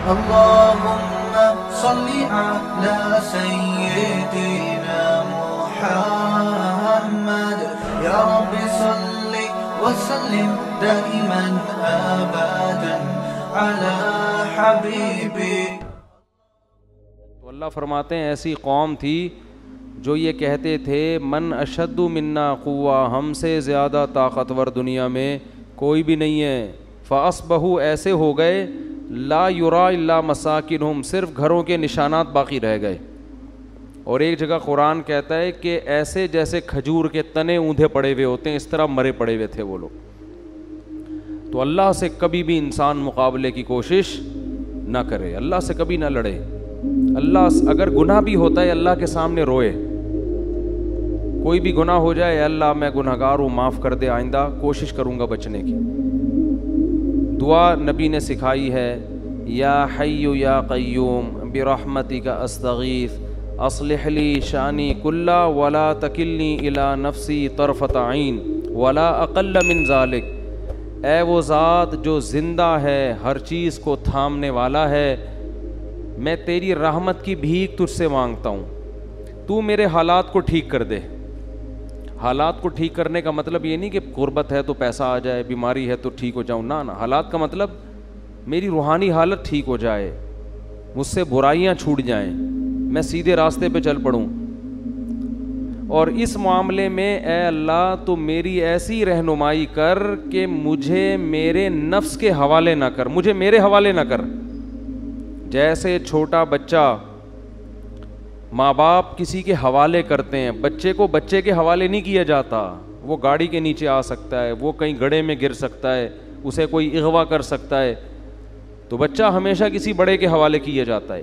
اللهم صل على سيدنا محمد يا رب صل وسلم دائما على حبيبي अल्लाह फरमाते हैं ऐसी कौम थी जो ये कहते थे मन अशद मन्ना कुआ हमसे ज़्यादा ताकतवर दुनिया में कोई भी नहीं है बहू ऐसे हो गए ला युरा ला मसाकिन हम सिर्फ घरों के निशानात बाकी रह गए और एक जगह कुरान कहता है कि ऐसे जैसे खजूर के तने ऊंधे पड़े हुए होते हैं इस तरह मरे पड़े हुए थे वो लोग तो अल्लाह से कभी भी इंसान मुकाबले की कोशिश ना करे अल्लाह से कभी ना लड़े अल्लाह अगर गुनाह भी होता है अल्लाह के सामने रोए कोई भी गुनाह हो जाए अल्लाह मैं गुनाहगार हूँ माफ़ कर दे आइंदा कोशिश करूँगा बचने की दुआ नबी ने सिखाई है या हय्यु या क्यूम बरहमती का अस्तगीफ़ असलहली शानी कुल्ला वला तकिलनी इला नफसी तरफ़त आइन वला अकल मिन ज़ालिक ए वो ज़ात जो ज़िंदा है हर चीज़ को थामने वाला है मैं तेरी रहमत की भीख तुझसे मांगता हूँ तू मेरे हालात को ठीक कर दे हालात को ठीक करने का मतलब ये नहीं कि गुर्बत है तो पैसा आ जाए बीमारी है तो ठीक हो जाऊँ ना ना हालात का मतलब मेरी रूहानी हालत ठीक हो जाए मुझसे बुराइयाँ छूट जाएँ मैं सीधे रास्ते पर चल पड़ूँ और इस मामले में ए अल्लाह तो मेरी ऐसी रहनुमाई कर कि मुझे मेरे नफ्स के हवाले ना कर मुझे मेरे हवाले ना कर जैसे छोटा बच्चा माँ बाप किसी के हवाले करते हैं बच्चे को बच्चे के हवाले नहीं किया जाता वो गाड़ी के नीचे आ सकता है वो कहीं गड़े में गिर सकता है उसे कोई अगवा कर सकता है तो बच्चा हमेशा किसी बड़े के हवाले किया जाता है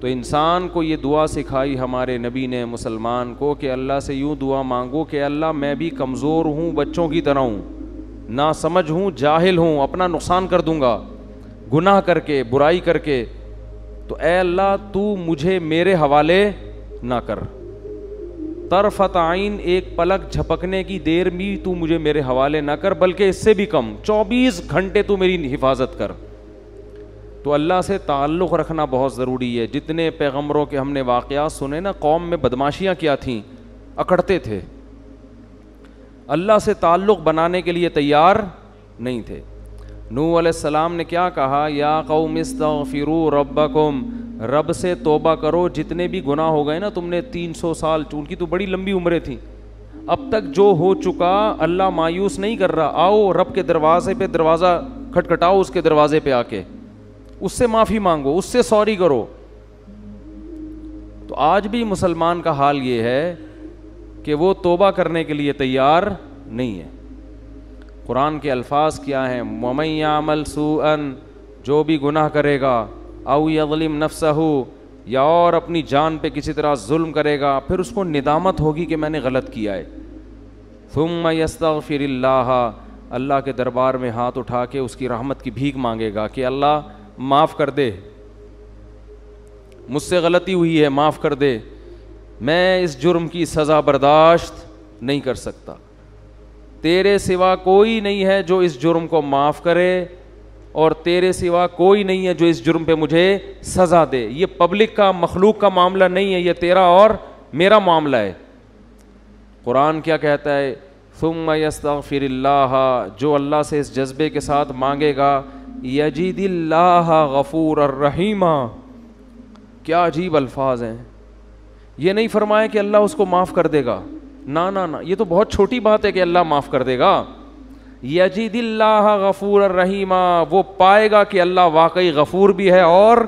तो इंसान को ये दुआ सिखाई हमारे नबी ने मुसलमान को कि अल्लाह से यूँ दुआ मांगो कि अल्लाह मैं भी कमज़ोर हूँ बच्चों की तरह हूँ ना समझ हूँ जाहिल हूँ अपना नुकसान कर दूँगा गुनाह करके बुराई करके तो ए अल्लाह तू मुझे मेरे हवाले ना कर तरफत आइन एक पलक झपकने की देर भी तू मुझे मेरे हवाले ना कर बल्कि इससे भी कम 24 घंटे तू मेरी हिफाजत कर तो अल्लाह से ताल्लुक़ रखना बहुत ज़रूरी है जितने पैगम्बरों के हमने वाक़ सुने ना कौम में बदमाशियाँ क्या थीं अकड़ते थे अल्लाह से ताल्लुक़ बनाने के लिए तैयार नहीं थे नू सलाम ने क्या कहा या कौम फिर रब से तोबा करो जितने भी गुनाह हो गए ना तुमने 300 साल की तो बड़ी लंबी उम्रें थी अब तक जो हो चुका अल्लाह मायूस नहीं कर रहा आओ रब के दरवाजे पे दरवाज़ा खटखटाओ उसके दरवाजे पे आके उससे माफ़ी मांगो उससे सॉरी करो तो आज भी मुसलमान का हाल ये है कि वो तोबा करने के लिए तैयार नहीं है कुरान के अल्फाज क्या हैं ममैयामल सूअन जो भी गुनाह करेगा अव यगलिम नफसहू या और अपनी जान पे किसी तरह जुल्म करेगा फिर उसको निदामत होगी कि मैंने गलत किया है तुम फ़ुम फिर अल्लाह के दरबार में हाथ उठा के उसकी रहमत की भीख मांगेगा कि अल्लाह माफ़ कर दे मुझसे गलती हुई है माफ़ कर दे मैं इस जुर्म की सज़ा बर्दाश्त नहीं कर सकता तेरे सिवा कोई नहीं है जो इस जुर्म को माफ़ करे और तेरे सिवा कोई नहीं है जो इस जुर्म पे मुझे सज़ा दे ये पब्लिक का मखलूक का मामला नहीं है ये तेरा और मेरा मामला है कुरान क्या कहता है तुम फिर जो अल्लाह से इस जज्बे के साथ मांगेगा यजीद गफूर रहीमा क्या अजीब अल्फाज हैं ये नहीं फरमाए कि अल्लाह उसको माफ़ कर देगा ना ना ना ये तो बहुत छोटी बात है कि अल्लाह माफ़ कर देगा यजीदिल्लाह गफूर रहीमा वो पाएगा कि अल्लाह वाकई गफूर भी है और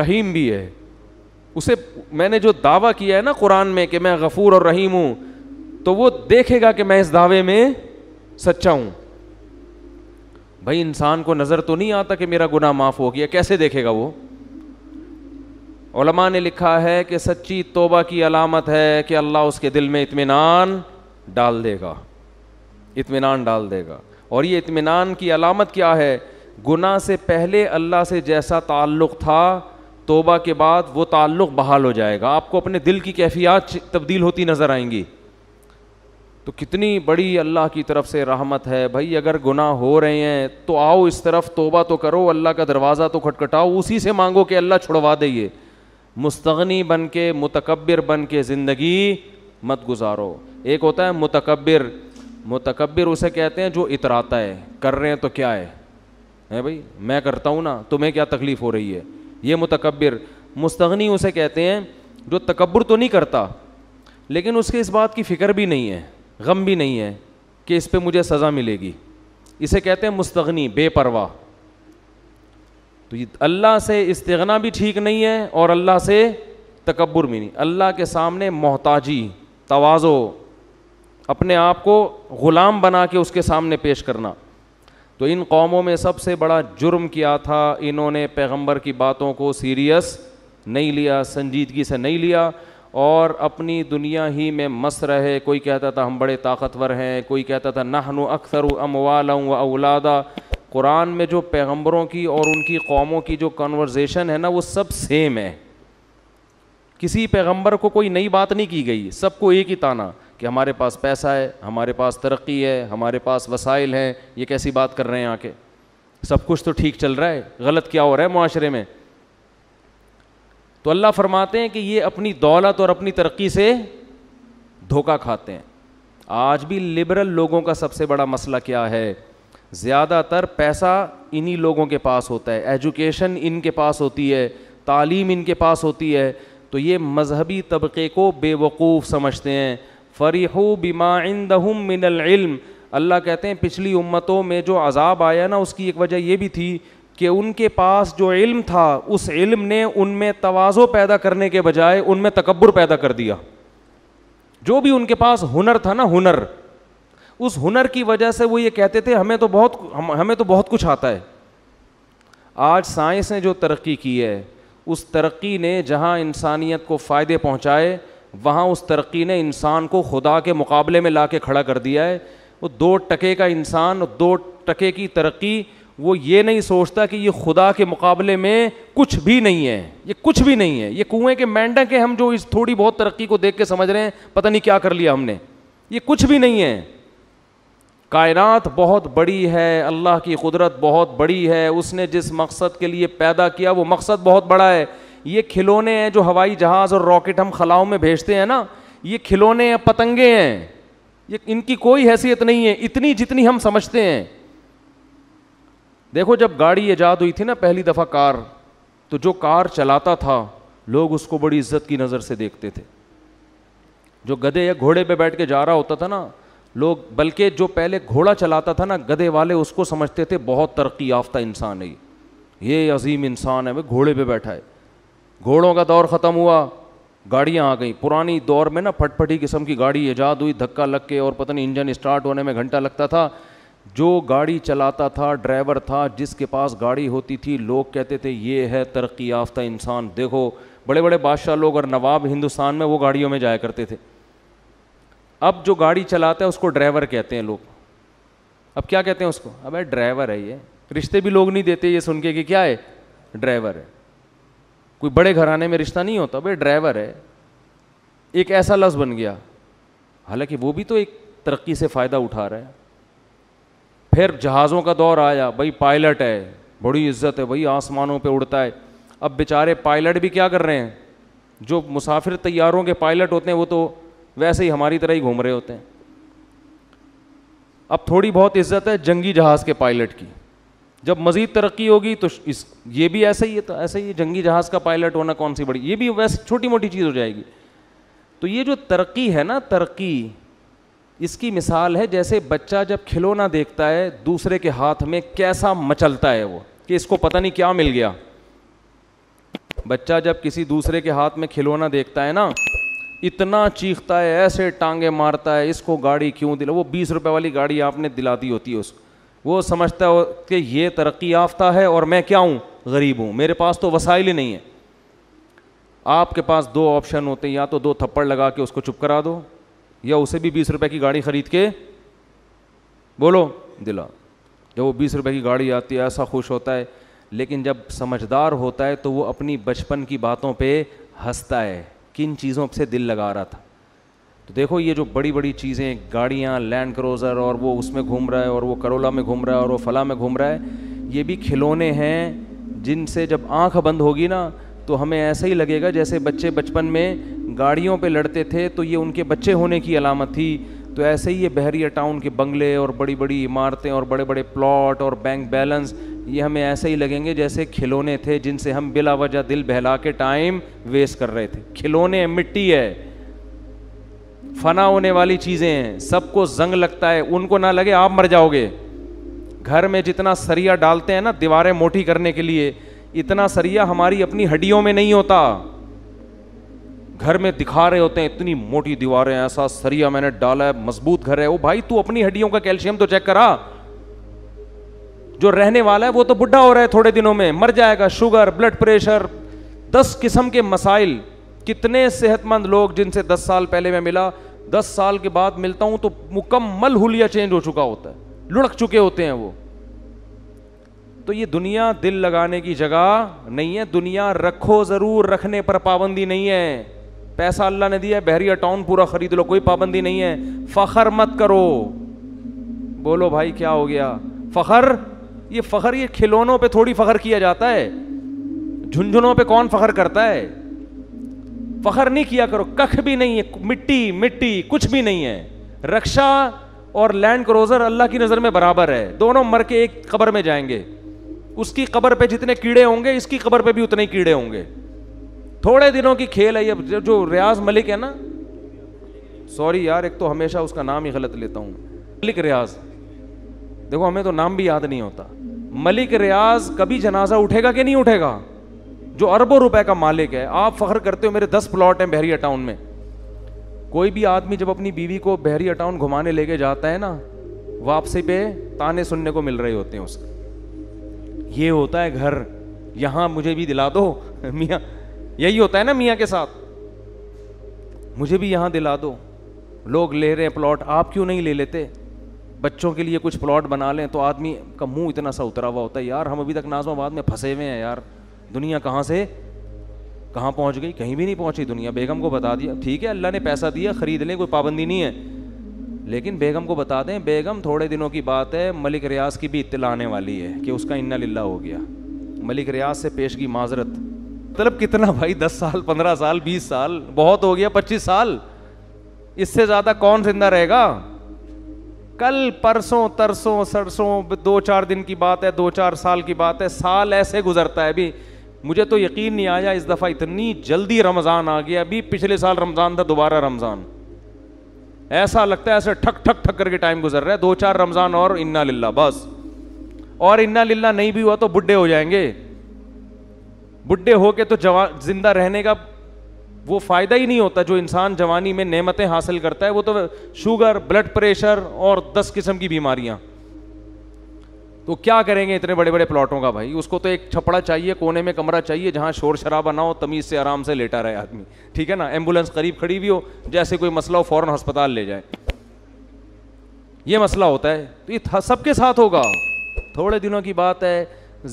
रहीम भी है उसे मैंने जो दावा किया है ना कुरान में कि मैं गफूर और रहीम हूं तो वो देखेगा कि मैं इस दावे में सच्चा हूं भाई इंसान को नज़र तो नहीं आता कि मेरा गुनाह माफ़ हो गया कैसे देखेगा वो ओलमा ने लिखा है कि सच्ची तोबा की अलामत है कि अल्लाह उसके दिल में इतमान डाल देगा इतमान डाल देगा और ये इतमान की अलामत क्या है गुना से पहले अल्लाह से जैसा ताल्लुक़ था तोबा के बाद वो ताल्लुक़ बहाल हो जाएगा आपको अपने दिल की कैफियत तब्दील होती नज़र आएंगी तो कितनी बड़ी अल्लाह की तरफ से रहमत है भाई अगर गुनाह हो रहे हैं तो आओ इस तरफ तोबा तो करो अल्लाह का दरवाज़ा तो खटखटाओ उसी से मांगो कि अल्लाह छुड़वा दे ये मुस्तगनी बन के मुतकबिर बन के ज़िंदगी मत गुजारो एक होता है मुतकबिर मुतकबिर उसे कहते हैं जो इतराता है कर रहे हैं तो क्या है है भाई मैं करता हूँ ना तुम्हें क्या तकलीफ़ हो रही है ये मुतकबिर मुस्तगनी उसे कहते हैं जो तकबर तो नहीं करता लेकिन उसके इस बात की फ़िक्र भी नहीं है गम भी नहीं है कि इस पर मुझे सज़ा मिलेगी इसे कहते हैं मुस्तगनी बेपरवाह तो ये अल्लाह से इस्तना भी ठीक नहीं है और अल्लाह से तकबर भी नहीं अल्लाह के सामने मोहताजी तोज़ो अपने आप को ग़ुलाम बना के उसके सामने पेश करना तो इन कौमों में सबसे बड़ा जुर्म किया था इन्होंने पैगम्बर की बातों को सीरियस नहीं लिया संजीदगी से नहीं लिया और अपनी दुनिया ही में मस रहे कोई कहता था हम बड़े ताकतवर हैं कोई कहता था नाहनु अक्सर अमवाला व औलादा कुरान में जो पैगंबरों की और उनकी कौमों की जो कन्वर्जेशन है ना वो सब सेम है किसी पैगंबर को कोई नई बात नहीं की गई सबको एक ही ताना कि हमारे पास पैसा है हमारे पास तरक्की है हमारे पास वसाइल हैं ये कैसी बात कर रहे हैं आके सब कुछ तो ठीक चल रहा है गलत क्या हो रहा है माशरे में तो अल्लाह फरमाते हैं कि ये अपनी दौलत और अपनी तरक्की से धोखा खाते हैं आज भी लिबरल लोगों का सबसे बड़ा मसला क्या है ज़्यादातर पैसा इन्हीं लोगों के पास होता है एजुकेशन इनके पास होती है तालीम इनके पास होती है तो ये मजहबी तबके को बेवकूफ़ समझते हैं फ़रीहू बिमाइंदहम मिनम अल्लाह कहते हैं पिछली उम्मतों में जो अजाब आया ना उसकी एक वजह यह भी थी कि उनके पास जो इल्म था उस इल्म ने उनमें तोज़ो पैदा करने के बजाय उनमें तकबर पैदा कर दिया जो भी उनके पास हुनर था ना हुनर उस हुनर की वजह से वो ये कहते थे हमें तो बहुत हम, हमें तो बहुत कुछ आता है आज साइंस ने जो तरक्की की है उस तरक्की ने जहाँ इंसानियत को फ़ायदे पहुँचाए वहाँ उस तरक्की ने इंसान को खुदा के मुकाबले में ला के खड़ा कर दिया है वो दो टके का इंसान और दो टके की तरक्की वो ये नहीं सोचता कि ये खुदा के मुकाबले में कुछ भी नहीं है ये कुछ भी नहीं है ये कुएं के मेंढक हैं हम जो इस थोड़ी बहुत तरक्की को देख के समझ रहे हैं पता नहीं क्या कर लिया हमने ये कुछ भी नहीं है कायनात बहुत बड़ी है अल्लाह की कुदरत बहुत बड़ी है उसने जिस मकसद के लिए पैदा किया वो मकसद बहुत बड़ा है ये खिलौने हैं जो हवाई जहाज़ और रॉकेट हम खलाओं में भेजते हैं ना ये खिलौने हैं पतंगे हैं ये इनकी कोई हैसियत नहीं है इतनी जितनी हम समझते हैं देखो जब गाड़ी ईजाद हुई थी ना पहली दफ़ा कार तो जो कार चलाता था लोग उसको बड़ी इज्जत की नज़र से देखते थे जो गधे या घोड़े पे बैठ के जा रहा होता था ना लोग बल्कि जो पहले घोड़ा चलाता था ना गधे वाले उसको समझते थे बहुत तरक्की याफ्ता इंसान है ये अजीम इंसान है वह घोड़े पे बैठा है घोड़ों का दौर ख़त्म हुआ गाड़ियाँ आ गई पुरानी दौर में ना फटफटी किस्म की गाड़ी ईजाद हुई धक्का लग के और पता नहीं इंजन स्टार्ट होने में घंटा लगता था जो गाड़ी चलाता था ड्राइवर था जिसके पास गाड़ी होती थी लोग कहते थे ये है तरक्की याफ्ता इंसान देखो बड़े बड़े बादशाह लोग और नवाब हिंदुस्तान में वो गाड़ियों में जाया करते थे अब जो गाड़ी चलाता है उसको ड्राइवर कहते हैं लोग अब क्या कहते हैं उसको अब ड्राइवर है ये रिश्ते भी लोग नहीं देते ये सुन के कि क्या है ड्राइवर है कोई बड़े घराने में रिश्ता नहीं होता भाई ड्राइवर है एक ऐसा लफ्ज बन गया हालांकि वो भी तो एक तरक्की से फ़ायदा उठा रहा है फिर जहाज़ों का दौर आया भाई पायलट है बड़ी इज्जत है भाई आसमानों पे उड़ता है अब बेचारे पायलट भी क्या कर रहे हैं जो मुसाफिर तैयारों के पायलट होते हैं वो तो वैसे ही हमारी तरह ही घूम रहे होते हैं अब थोड़ी बहुत इज्जत है जंगी जहाज़ के पायलट की जब मज़ीद तरक्की होगी तो इस ये भी ऐसा ही है तो ऐसा ही जंगी जहाज़ का पायलट होना कौन सी बड़ी ये भी वैसे छोटी मोटी चीज़ हो जाएगी तो ये जो तरक्की है ना तरक्की इसकी मिसाल है जैसे बच्चा जब खिलौना देखता है दूसरे के हाथ में कैसा मचलता है वो कि इसको पता नहीं क्या मिल गया बच्चा जब किसी दूसरे के हाथ में खिलौना देखता है ना इतना चीखता है ऐसे टांगे मारता है इसको गाड़ी क्यों दिला वो बीस रुपए वाली गाड़ी आपने दिला दी होती है उसको वो समझता है कि ये तरक्की याफ्ता है और मैं क्या हूँ गरीब हूँ मेरे पास तो वसाइल ही नहीं है आपके पास दो ऑप्शन होते हैं या तो दो थप्पड़ लगा के उसको चुप करा दो या उसे भी बीस रुपए की गाड़ी खरीद के बोलो दिला जब वो बीस रुपए की गाड़ी आती है ऐसा खुश होता है लेकिन जब समझदार होता है तो वो अपनी बचपन की बातों पे हंसता है किन चीज़ों से दिल लगा रहा था तो देखो ये जो बड़ी बड़ी चीज़ें गाड़ियाँ लैंड क्रोज़र और वो उसमें घूम रहा है और वो करोला में घूम रहा है और वो फला में घूम रहा है ये भी खिलौने हैं जिनसे जब आँख बंद होगी ना तो हमें ऐसा ही लगेगा जैसे बच्चे बचपन में गाड़ियों पे लड़ते थे तो ये उनके बच्चे होने की अलामत थी तो ऐसे ही ये बहरिया टाउन के बंगले और बड़ी बड़ी इमारतें और बड़े बड़े प्लॉट और बैंक बैलेंस ये हमें ऐसे ही लगेंगे जैसे खिलौने थे जिनसे हम बिलावजा दिल बहला के टाइम वेस्ट कर रहे थे खिलौने मिट्टी है फना होने वाली चीज़ें हैं सबको जंग लगता है उनको ना लगे आप मर जाओगे घर में जितना सरिया डालते हैं ना दीवारें मोटी करने के लिए इतना सरिया हमारी अपनी हड्डियों में नहीं होता घर में दिखा रहे होते हैं इतनी मोटी दीवारें ऐसा सरिया मैंने डाला है मजबूत घर है वो भाई तू अपनी हड्डियों का कैल्शियम तो चेक करा जो रहने वाला है वो तो बुढ़ा हो रहा है थोड़े दिनों में मर जाएगा शुगर ब्लड प्रेशर दस किस्म के मसाइल कितने सेहतमंद लोग जिनसे दस साल पहले मैं मिला दस साल के बाद मिलता हूं तो मुकम्मल हुलिया चेंज हो चुका होता है लुढ़क चुके होते हैं वो तो ये दुनिया दिल लगाने की जगह नहीं है दुनिया रखो जरूर रखने पर पाबंदी नहीं है पैसा अल्लाह ने दिया बहरिया टाउन पूरा खरीद लो कोई पाबंदी नहीं है फखर मत करो बोलो भाई क्या हो गया फखर ये फखर ये खिलौनों पे थोड़ी फखर किया जाता है झुंझुनों पे कौन फखर करता है फखर नहीं किया करो कख भी नहीं है मिट्टी मिट्टी कुछ भी नहीं है रक्षा और लैंड क्रोजर अल्लाह की नज़र में बराबर है दोनों मर के एक कबर में जाएंगे उसकी कबर पे जितने कीड़े होंगे इसकी कबर पे भी उतने कीड़े होंगे थोड़े दिनों की खेल है ये जो रियाज मलिक है ना सॉरी यार एक तो हमेशा उसका नाम ही गलत लेता हूँ मलिक रियाज देखो हमें तो नाम भी याद नहीं होता मलिक रियाज कभी जनाजा उठेगा कि नहीं उठेगा जो अरबों रुपए का मालिक है आप फख्र करते हो मेरे दस प्लॉट हैं बहरिया टाउन में कोई भी आदमी जब अपनी बीवी को बहरिया टाउन घुमाने लेके जाता है ना वापसी पे ताने सुनने को मिल रहे होते हैं उसके ये होता है घर यहां मुझे भी दिला दो मिया यही होता है ना मियाँ के साथ मुझे भी यहाँ दिला दो लोग ले रहे हैं प्लॉट आप क्यों नहीं ले लेते बच्चों के लिए कुछ प्लॉट बना लें तो आदमी का मुंह इतना सा उतरा हुआ होता है यार हम अभी तक नाजमाबाद में फंसे हुए हैं यार दुनिया कहाँ से कहाँ पहुँच गई कहीं भी नहीं पहुँची दुनिया बेगम को बता दिया ठीक है अल्लाह ने पैसा दिया खरीद लें कोई पाबंदी नहीं है लेकिन बेगम को बता दें बेगम थोड़े दिनों की बात है मलिक रियाज की भी इतला आने वाली है कि उसका इन्ना लिल्ला हो गया मलिक रियाज से पेश की माजरत मतलब कितना भाई दस साल पंद्रह साल बीस साल बहुत हो गया पच्चीस साल इससे ज्यादा कौन जिंदा रहेगा कल परसों तरसों सरसों दो चार दिन की बात है दो चार साल की बात है साल ऐसे गुजरता है अभी मुझे तो यकीन नहीं आया इस दफ़ा इतनी जल्दी रमज़ान आ गया अभी पिछले साल रमज़ान था दोबारा रमज़ान ऐसा लगता है ऐसे ठक ठक ठक करके टाइम गुजर रहा है दो चार रमज़ान और इन्ना लिल्ला बस और इन्ना लिल्ला नहीं भी हुआ तो बुढ़े हो जाएंगे बुढ़े होके तो जवान जिंदा रहने का वो फ़ायदा ही नहीं होता जो इंसान जवानी में नेमतें हासिल करता है वो तो शुगर ब्लड प्रेशर और दस किस्म की बीमारियां तो क्या करेंगे इतने बड़े बड़े प्लॉटों का भाई उसको तो एक छपड़ा चाहिए कोने में कमरा चाहिए जहां शोर शराबा ना हो तमीज़ से आराम से लेटा रहे आदमी ठीक है ना एम्बुलेंस करीब खड़ी भी हो जैसे कोई मसला हो फ़ौरन अस्पताल ले जाए ये मसला होता है तो ये सबके साथ होगा थोड़े दिनों की बात है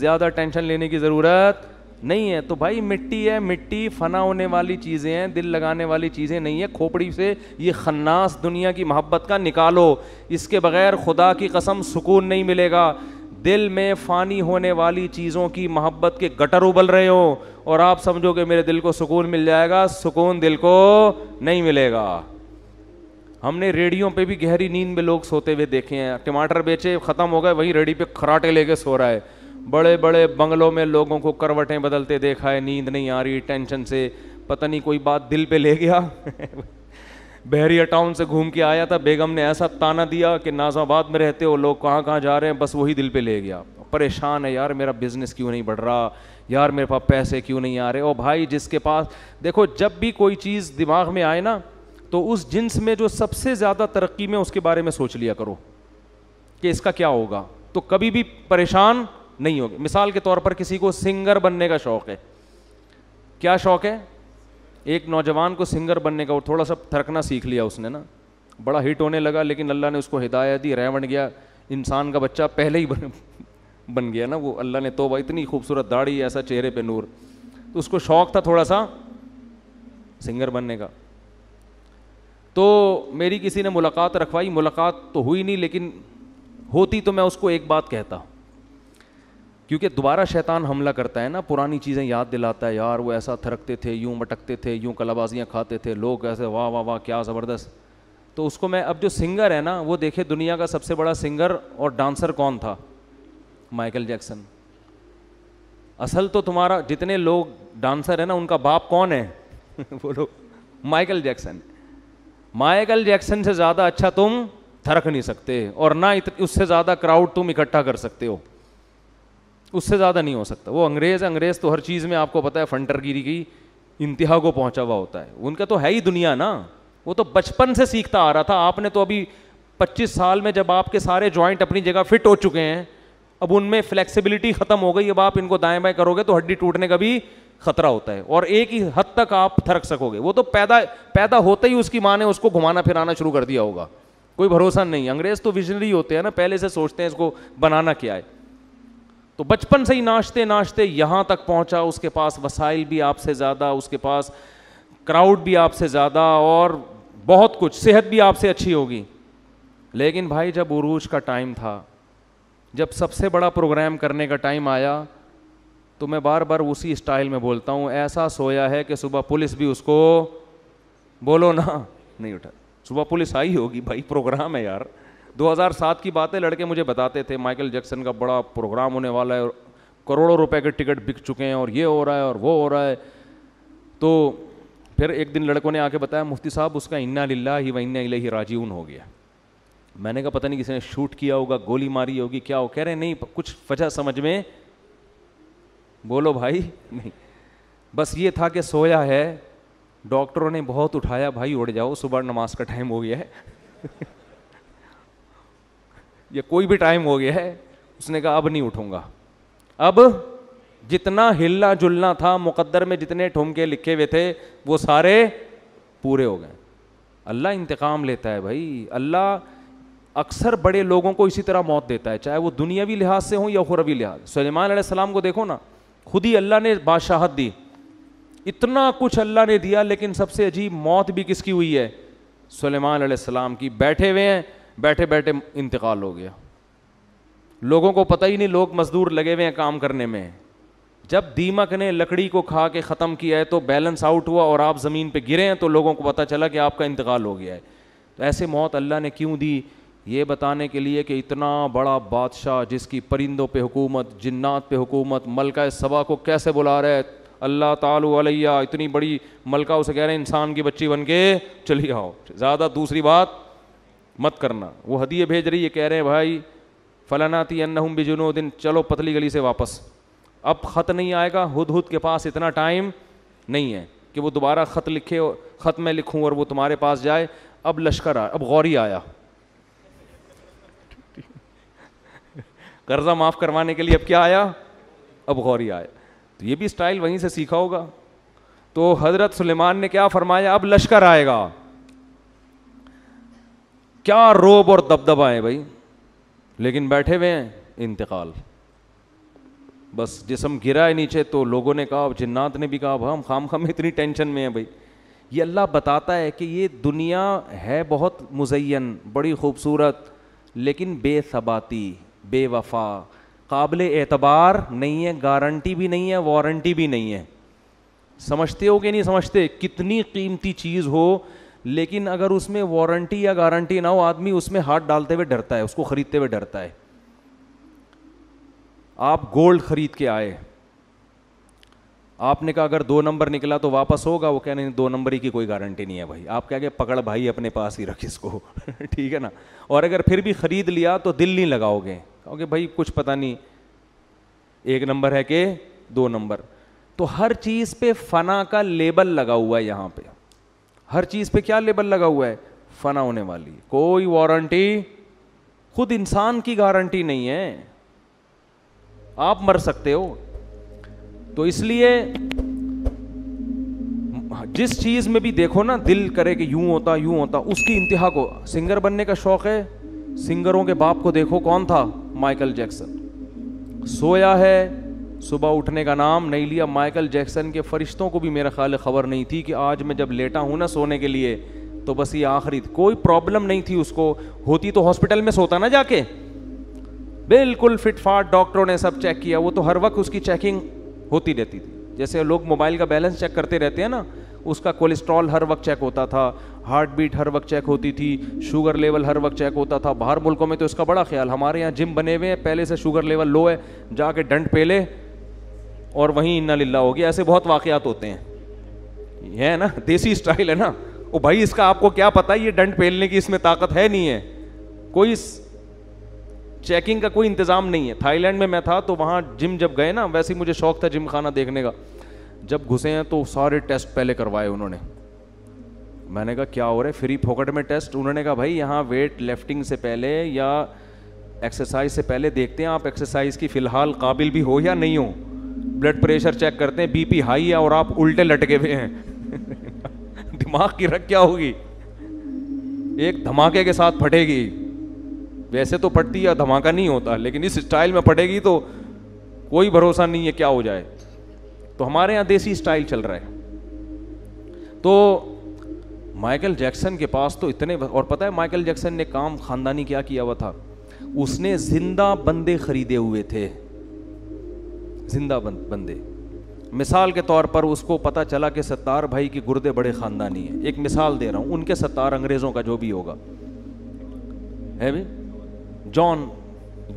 ज़्यादा टेंशन लेने की ज़रूरत नहीं है तो भाई मिट्टी है मिट्टी फना होने वाली चीज़ें हैं दिल लगाने वाली चीज़ें नहीं है खोपड़ी से ये खन्नास दुनिया की मोहब्बत का निकालो इसके बगैर खुदा की कसम सुकून नहीं मिलेगा दिल में फ़ानी होने वाली चीज़ों की मोहब्बत के गटर उबल रहे हो और आप समझोगे मेरे दिल को सुकून मिल जाएगा सुकून दिल को नहीं मिलेगा हमने रेडियो पे भी गहरी नींद में लोग सोते हुए देखे हैं टमाटर बेचे ख़त्म हो गए वहीं रेडी पे खराटे लेके सो रहा है बड़े बड़े बंगलों में लोगों को करवटें बदलते देखा है नींद नहीं आ रही टेंशन से पता नहीं कोई बात दिल पे ले गया बहरिया टाउन से घूम के आया था बेगम ने ऐसा ताना दिया कि नाजाबाद में रहते हो लोग कहाँ कहाँ जा रहे हैं बस वही दिल पे ले गया परेशान है यार मेरा बिजनेस क्यों नहीं बढ़ रहा यार मेरे पास पैसे क्यों नहीं आ रहे ओ भाई जिसके पास देखो जब भी कोई चीज़ दिमाग में आए ना तो उस जिन्स में जो सबसे ज़्यादा तरक्की में उसके बारे में सोच लिया करो कि इसका क्या होगा तो कभी भी परेशान नहीं होगी मिसाल के तौर पर किसी को सिंगर बनने का शौक़ है क्या शौक़ है एक नौजवान को सिंगर बनने का वो थोड़ा सा थरकना सीख लिया उसने ना बड़ा हिट होने लगा लेकिन अल्लाह ने उसको हिदायत दी रह बन गया इंसान का बच्चा पहले ही बन बन गया ना वो अल्लाह ने तोबा इतनी खूबसूरत दाढ़ी ऐसा चेहरे पे नूर तो उसको शौक़ था थोड़ा सा सिंगर बनने का तो मेरी किसी ने मुलाकात रखवाई मुलाकात तो हुई नहीं लेकिन होती तो मैं उसको एक बात कहता क्योंकि दोबारा शैतान हमला करता है ना पुरानी चीज़ें याद दिलाता है यार वो ऐसा थरकते थे यूँ मटकते थे यूँ कलाबाजियाँ खाते थे लोग ऐसे वाह वाह वाह क्या ज़बरदस्त तो उसको मैं अब जो सिंगर है ना वो देखे दुनिया का सबसे बड़ा सिंगर और डांसर कौन था माइकल जैक्सन असल तो तुम्हारा जितने लोग डांसर है ना उनका बाप कौन है बोलो माइकल जैक्सन माइकल जैक्सन से ज़्यादा अच्छा तुम थरक नहीं सकते और ना उससे ज़्यादा क्राउड तुम इकट्ठा कर सकते हो उससे ज़्यादा नहीं हो सकता वो अंग्रेज़ अंग्रेज़ तो हर चीज़ में आपको पता है फंटरगिरी की इंतहा को पहुंचा हुआ होता है उनका तो है ही दुनिया ना वो तो बचपन से सीखता आ रहा था आपने तो अभी 25 साल में जब आपके सारे जॉइंट अपनी जगह फिट हो चुके हैं अब उनमें फ्लेक्सिबिलिटी ख़त्म हो गई अब आप इनको दाएं बाएं करोगे तो हड्डी टूटने का भी खतरा होता है और एक ही हद तक आप थरक सकोगे वो तो पैदा पैदा होते ही उसकी माँ ने उसको घुमाना फिराना शुरू कर दिया होगा कोई भरोसा नहीं अंग्रेज़ तो विजनरी होते हैं ना पहले से सोचते हैं इसको बनाना क्या है तो बचपन से ही नाचते नाचते यहाँ तक पहुँचा उसके पास वसाइल भी आपसे ज़्यादा उसके पास क्राउड भी आपसे ज़्यादा और बहुत कुछ सेहत भी आपसे अच्छी होगी लेकिन भाई जब उरूज का टाइम था जब सबसे बड़ा प्रोग्राम करने का टाइम आया तो मैं बार बार उसी स्टाइल में बोलता हूँ ऐसा सोया है कि सुबह पुलिस भी उसको बोलो ना नहीं उठा सुबह पुलिस आई होगी भाई प्रोग्राम है यार 2007 की बात है लड़के मुझे बताते थे माइकल जैक्सन का बड़ा प्रोग्राम होने वाला है और करोड़ों रुपए के टिकट बिक चुके हैं और ये हो रहा है और वो हो रहा है तो फिर एक दिन लड़कों ने आके बताया मुफ्ती साहब उसका इन्ना लिल्ला ही व इन्ना ही राजीवन हो गया मैंने कहा पता नहीं किसी ने शूट किया होगा गोली मारी होगी क्या हो कह रहे नहीं कुछ वजह समझ में बोलो भाई नहीं बस ये था कि सोया है डॉक्टरों ने बहुत उठाया भाई उड़ जाओ सुबह नमाज का टाइम हो गया है या कोई भी टाइम हो गया है उसने कहा अब नहीं उठूंगा अब जितना हिलना जुलना था मुकद्दर में जितने ठुमके लिखे हुए थे वो सारे पूरे हो गए अल्लाह इंतकाम लेता है भाई अल्लाह अक्सर बड़े लोगों को इसी तरह मौत देता है चाहे वो दुनियावी लिहाज से हो या उखरवी लिहाज सलेमान सलाम को देखो ना खुद ही अल्लाह ने बादशाहत दी इतना कुछ अल्लाह ने दिया लेकिन सबसे अजीब मौत भी किसकी हुई है सलेमान सलाम की बैठे हुए हैं बैठे बैठे इंतकाल हो गया लोगों को पता ही नहीं लोग मजदूर लगे हुए हैं काम करने में जब दीमक ने लकड़ी को खा के ख़त्म किया है तो बैलेंस आउट हुआ और आप ज़मीन पे गिरे हैं तो लोगों को पता चला कि आपका इंतकाल हो गया है तो ऐसे मौत अल्लाह ने क्यों दी ये बताने के लिए कि इतना बड़ा बादशाह जिसकी परिंदों पे हुकूमत जिन्नात पे हुकूमत मलका सबा को कैसे बुला रहा है अल्लाह तलैया इतनी बड़ी मलका उसे कह रहे हैं इंसान की बच्ची बन के चली आओ ज़्यादा दूसरी बात मत करना वो हदिये भेज रही है कह रहे हैं भाई फलानाती अन्नहुम बिजुनो दिन चलो पतली गली से वापस अब ख़त नहीं आएगा हद हद के पास इतना टाइम नहीं है कि वो दोबारा ख़त लिखे ख़त में लिखूं और वो तुम्हारे पास जाए अब लश्कर आ अब गौरी आया कर्ज़ा माफ़ करवाने के लिए अब क्या आया अब गौरी आया तो ये भी स्टाइल वहीं से सीखा होगा तो हज़रत सुलेमान ने क्या फरमाया अब लश्कर आएगा क्या रोब और दबदबा है भाई लेकिन बैठे हुए हैं इंतकाल बस जिसम गिरा है नीचे तो लोगों ने कहा जिन्नात ने भी कहा हम खाम खाम इतनी टेंशन में है भाई ये अल्लाह बताता है कि ये दुनिया है बहुत मुजैन बड़ी खूबसूरत लेकिन बेसबाती बेवफा काबिल एतबार नहीं है गारंटी भी नहीं है वारंटी भी नहीं है समझते हो कि नहीं समझते कितनी कीमती चीज़ हो लेकिन अगर उसमें वारंटी या गारंटी ना हो आदमी उसमें हाथ डालते हुए डरता है उसको खरीदते हुए डरता है आप गोल्ड खरीद के आए आपने कहा अगर दो नंबर निकला तो वापस होगा वो कहने दो नंबर ही की कोई गारंटी नहीं है भाई आप क्या पकड़ भाई अपने पास ही रख इसको ठीक है ना और अगर फिर भी खरीद लिया तो दिल नहीं लगाओगे कहोगे भाई कुछ पता नहीं एक नंबर है कि दो नंबर तो हर चीज़ पे फना का लेबल लगा हुआ है यहां पे हर चीज पे क्या लेबल लगा हुआ है फना होने वाली कोई वारंटी खुद इंसान की गारंटी नहीं है आप मर सकते हो तो इसलिए जिस चीज में भी देखो ना दिल करे कि यूं होता यूं होता उसकी इंतहा को सिंगर बनने का शौक है सिंगरों के बाप को देखो कौन था माइकल जैक्सन सोया है सुबह उठने का नाम नहीं लिया माइकल जैक्सन के फरिश्तों को भी मेरा ख्याल खबर नहीं थी कि आज मैं जब लेटा हूँ ना सोने के लिए तो बस ये आखिरी कोई प्रॉब्लम नहीं थी उसको होती तो हॉस्पिटल में सोता ना जाके बिल्कुल फिट फाट डॉक्टरों ने सब चेक किया वो तो हर वक्त उसकी चेकिंग होती रहती थी जैसे लोग मोबाइल का बैलेंस चेक करते रहते हैं ना उसका कोलेस्ट्रॉल हर वक्त चेक होता था हार्ट बीट हर वक्त चेक होती थी शुगर लेवल हर वक्त चेक होता था बाहर मुल्कों में तो इसका बड़ा ख्याल हमारे यहाँ जिम बने हुए हैं पहले से शुगर लेवल लो है जाके डंट पे ले और वहीं इन्ना लिल्ला हो गया ऐसे बहुत वाकयात होते हैं ये है ना देसी स्टाइल है ना ओ भाई इसका आपको क्या पता है ये डंट पेलने की इसमें ताकत है नहीं है कोई चेकिंग का कोई इंतज़ाम नहीं है थाईलैंड में मैं था तो वहाँ जिम जब गए ना वैसे ही मुझे शौक था जिम खाना देखने का जब घुसे हैं तो सारे टेस्ट पहले करवाए उन्होंने मैंने कहा क्या हो रहा है फ्री फोकट में टेस्ट उन्होंने कहा भाई यहाँ वेट लिफ्टिंग से पहले या एक्सरसाइज से पहले देखते हैं आप एक्सरसाइज की फ़िलहाल काबिल भी हो या नहीं हो ब्लड प्रेशर चेक करते हैं बीपी हाई है और आप उल्टे लटके हुए हैं दिमाग की रख क्या होगी एक धमाके के साथ फटेगी वैसे तो फटती या धमाका नहीं होता लेकिन इस स्टाइल में फटेगी तो कोई भरोसा नहीं है क्या हो जाए तो हमारे यहाँ देसी स्टाइल चल रहा है तो माइकल जैक्सन के पास तो इतने और पता है माइकल जैक्सन ने काम खानदानी क्या किया हुआ था उसने जिंदा बंदे खरीदे हुए थे जिंदा बंदे मिसाल के तौर पर उसको पता चला कि सत्तार भाई के गुर्दे बड़े ख़ानदानी है एक मिसाल दे रहा हूं उनके सत्तार अंग्रेज़ों का जो भी होगा है भी जॉन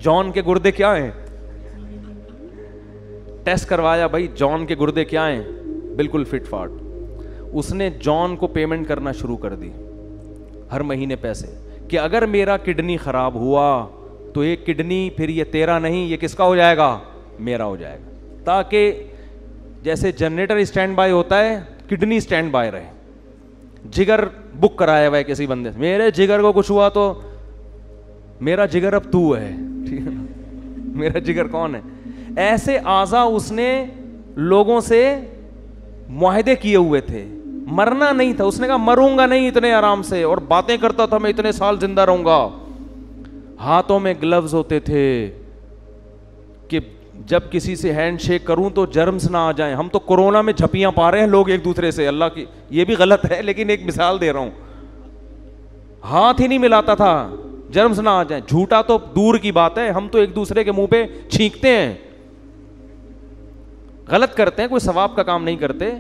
जॉन के गुर्दे क्या हैं टेस्ट करवाया भाई जॉन के गुर्दे क्या हैं बिल्कुल फिट फाट उसने जॉन को पेमेंट करना शुरू कर दी हर महीने पैसे कि अगर मेरा किडनी ख़राब हुआ तो ये किडनी फिर ये तेरा नहीं ये किसका हो जाएगा मेरा हो जाएगा ताकि जैसे जनरेटर स्टैंड बाय होता है किडनी स्टैंड बाय रहे जिगर बुक कराया हुआ है किसी बंदे से मेरे जिगर को कुछ हुआ तो मेरा जिगर अब तू है ठीक है मेरा जिगर कौन है ऐसे आज़ा उसने लोगों से माहदे किए हुए थे मरना नहीं था उसने कहा मरूंगा नहीं इतने आराम से और बातें करता था मैं इतने साल जिंदा रहूंगा हाथों में ग्लव्स होते थे कि जब किसी से हैंड शेक करूं तो जर्म्स ना आ जाएं हम तो कोरोना में झपियां पा रहे हैं लोग एक दूसरे से अल्लाह की ये भी गलत है लेकिन एक मिसाल दे रहा हूं हाथ ही नहीं मिलाता था जर्म्स ना आ जाए झूठा तो दूर की बात है हम तो एक दूसरे के मुंह पे छींकते हैं गलत करते हैं कोई सवाब का काम नहीं करते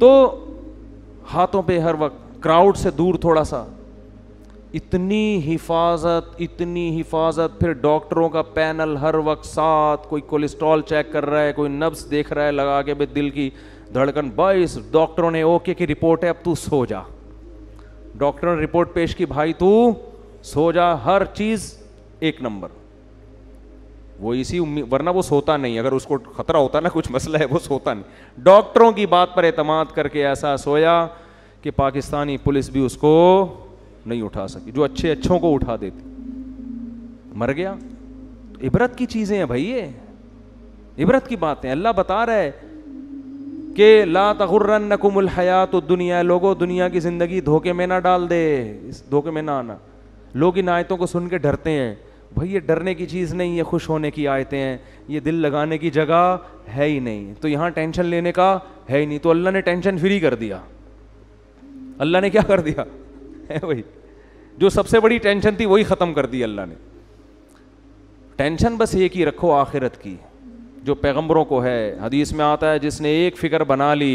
तो हाथों पे हर वक्त क्राउड से दूर थोड़ा सा इतनी हिफाजत इतनी हिफाजत फिर डॉक्टरों का पैनल हर वक्त साथ कोई कोलेस्ट्रॉल चेक कर रहा है कोई नब्स देख रहा है लगा के भाई दिल की धड़कन बाईस डॉक्टरों ने ओके की रिपोर्ट है अब तू सो जा डॉक्टरों ने रिपोर्ट पेश की भाई तू सो जा हर चीज़ एक नंबर वो इसी उम्मीद वरना वो सोता नहीं अगर उसको खतरा होता ना कुछ मसला है वो सोता नहीं डॉक्टरों की बात पर एतमाद करके ऐसा सोया कि पाकिस्तानी पुलिस भी उसको नहीं उठा सकी जो अच्छे अच्छों को उठा देती मर गया तो इबरत की चीजें हैं भाई ये इबरत की बातें अल्लाह बता रहा है कि ला नकुमल हया तो दुनिया लोगों दुनिया की ज़िंदगी धोखे में ना डाल दे इस धोखे में ना आना लोग इन आयतों को सुन के डरते हैं भाई ये डरने की चीज़ नहीं ये खुश होने की आयतें हैं ये दिल लगाने की जगह है ही नहीं तो यहाँ टेंशन लेने का है ही नहीं तो अल्लाह ने टेंशन फ्री कर दिया अल्लाह ने क्या कर दिया है वही जो सबसे बड़ी टेंशन थी वही ख़त्म कर दी अल्लाह ने टेंशन बस एक ही रखो आखिरत की जो पैगंबरों को है हदीस में आता है जिसने एक फ़िक्र बना ली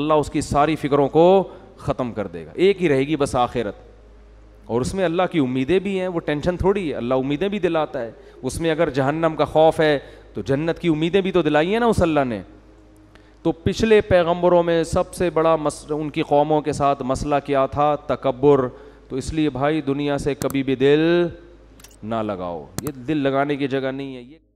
अल्लाह उसकी सारी फ़िक्रों को ख़त्म कर देगा एक ही रहेगी बस आखिरत और उसमें अल्लाह की उम्मीदें भी हैं वो टेंशन थोड़ी है अल्लाह उम्मीदें भी दिलाता है उसमें अगर जहन्नम का खौफ है तो जन्नत की उम्मीदें भी तो दिलाई हैं ना उस अल्लाह ने तो पिछले पैगंबरों में सबसे बड़ा मस उनकी कौमों के साथ मसला क्या था तकबर तो इसलिए भाई दुनिया से कभी भी दिल ना लगाओ ये दिल लगाने की जगह नहीं है ये